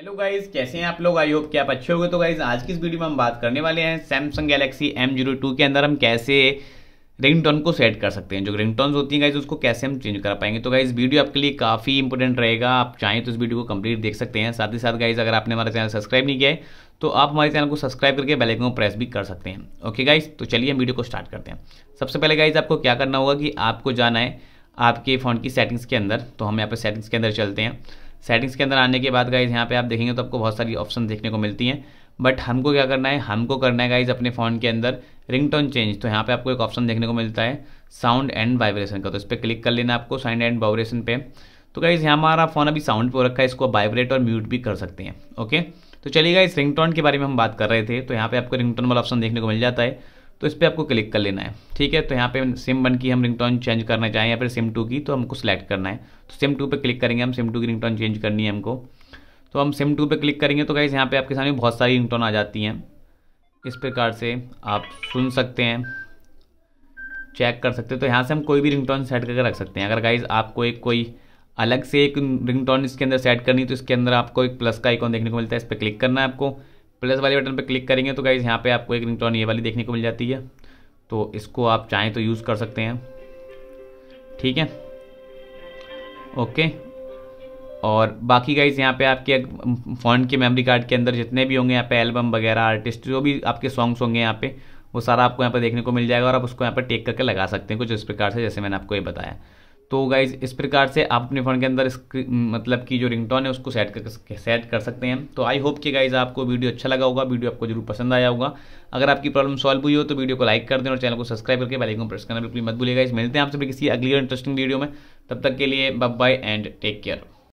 hello guys कैसे हैं आप लोग आई होप कि आप अच्छे होंगे तो गाइज आज की इस वीडियो में हम बात करने वाले हैं Samsung Galaxy M zero two के अंदर हम कैसे रिंग टोन को सेट कर सकते हैं जो रिंग टोन्स होती हैं गाइज उसको कैसे हम चेंज कर पाएंगे तो गाइज वीडियो आपके लिए काफ़ी इंपॉर्टेंट रहेगा आप चाहें तो इस वीडियो को कंप्लीट देख सकते हैं साथ ही साथ गाइज अगर आपने हमारा चैनल सब्सक्राइब नहीं किया है तो आप हमारे चैनल को सब्सक्राइब करके बेल आइकन को प्रेस भी कर सकते हैं ओके गाइज तो चलिए हम वीडियो को स्टार्ट करते हैं सबसे पहले गाइज आपको क्या करना होगा कि आपको जाना है आपके फ़ोन की सेटिंग्स के अंदर तो हम यहाँ पर सेटिंग्स के अंदर चलते हैं सेटिंग्स के अंदर आने के बाद गाइज यहाँ पे आप देखेंगे तो आपको बहुत सारी ऑप्शन देखने को मिलती हैं बट हमको क्या करना है हमको करना है गाइज अपने फ़ोन के अंदर रिंगटोन चेंज तो यहाँ पे आपको एक ऑप्शन देखने को मिलता है साउंड एंड वाइब्रेशन का तो इस पर क्लिक कर लेना आपको साउंड एंड वाइब्रेशन पे तो गाइज यहाँ हमारा फ़ोन अभी साउंड पर रखा है इसको वाइब्रेट और म्यूट भी कर सकते हैं ओके तो चलिए गाइज रिंगटोन के बारे में हम बात कर रहे थे तो यहाँ पे आपको रिंगटोन वाला ऑप्शन देखने को मिल जाता है तो इस पर आपको क्लिक कर लेना है ठीक है तो यहाँ पे सिम वन की हम रिंगटोन चेंज करना चाहें या फिर सिम टू की तो हमको सिलेक्ट करना है तो सिम टू पे क्लिक करेंगे हम सिम टू की रिंगटोन चेंज करनी है हमको तो हम सिम टू पे क्लिक करेंगे तो कैसे यहाँ पे आपके सामने बहुत सारी रिंगटोन आ जाती हैं इस प्रकार से आप सुन सकते हैं चेक कर सकते हैं तो यहाँ से हम कोई भी रिंगटोन सेट करके रख सकते हैं अगर गाइज आपको एक कोई अलग से एक रिंगटोन इसके अंदर सेट करनी तो इसके अंदर आपको एक प्लस का आइकॉन देखने को मिलता है इस पर क्लिक करना है आपको प्लस वाले बटन पर क्लिक करेंगे तो गाइज यहाँ पे आपको एक रिंगटोन ये वाली देखने को मिल जाती है तो इसको आप चाहें तो यूज़ कर सकते हैं ठीक है ओके और बाकी गाइज यहाँ पे आपके फोन के मेमोरी कार्ड के अंदर जितने भी होंगे यहाँ पे एल्बम वगैरह आर्टिस्ट जो भी आपके सॉन्ग्स होंगे यहाँ पे वो सारा आपको यहाँ पे देखने को मिल जाएगा और आप उसको यहाँ पे टेक करके लगा सकते हैं कुछ इस प्रकार से जैसे मैंने आपको ये बताया तो गाइज इस प्रकार से आप अपने फ़ोन के अंदर मतलब की जो रिंगटोन है उसको सेट कर सेट कर सकते हैं तो आई होप कि गाइज आपको वीडियो अच्छा लगा होगा वीडियो आपको जरूर पसंद आया होगा अगर आपकी प्रॉब्लम सॉल्व हुई हो तो वीडियो को लाइक कर दें और चैनल को सब्सक्राइब करके बेल आइकन प्रेस करना बिल्कुल मत भूलिएगा मिलते हैं आपसे किसी अगली और इंटरेस्टिंग वीडियो में तब तक के लिए bye bye and take care